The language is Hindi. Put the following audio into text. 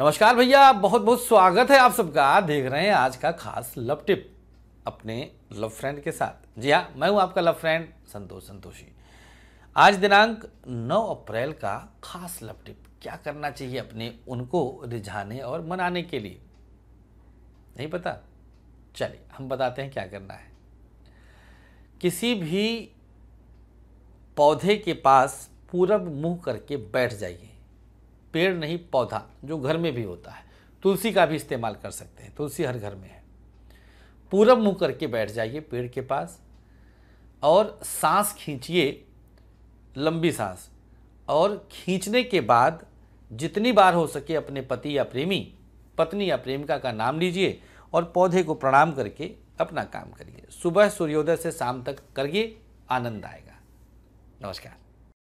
नमस्कार भैया बहुत बहुत स्वागत है आप सबका देख रहे हैं आज का खास लव टिप अपने लव फ्रेंड के साथ जी हाँ मैं हूँ आपका लव फ्रेंड संतोष संतोषी आज दिनांक 9 अप्रैल का खास लव टिप क्या करना चाहिए अपने उनको रिझाने और मनाने के लिए नहीं पता चलिए हम बताते हैं क्या करना है किसी भी पौधे के पास पूरब मुंह करके बैठ जाइए पेड़ नहीं पौधा जो घर में भी होता है तुलसी का भी इस्तेमाल कर सकते हैं तुलसी हर घर में है पूरब मुँह करके बैठ जाइए पेड़ के पास और सांस खींचिए लंबी सांस और खींचने के बाद जितनी बार हो सके अपने पति या प्रेमी पत्नी या प्रेमिका का नाम लीजिए और पौधे को प्रणाम करके अपना काम करिए सुबह सूर्योदय से शाम तक करिए आनंद आएगा नमस्कार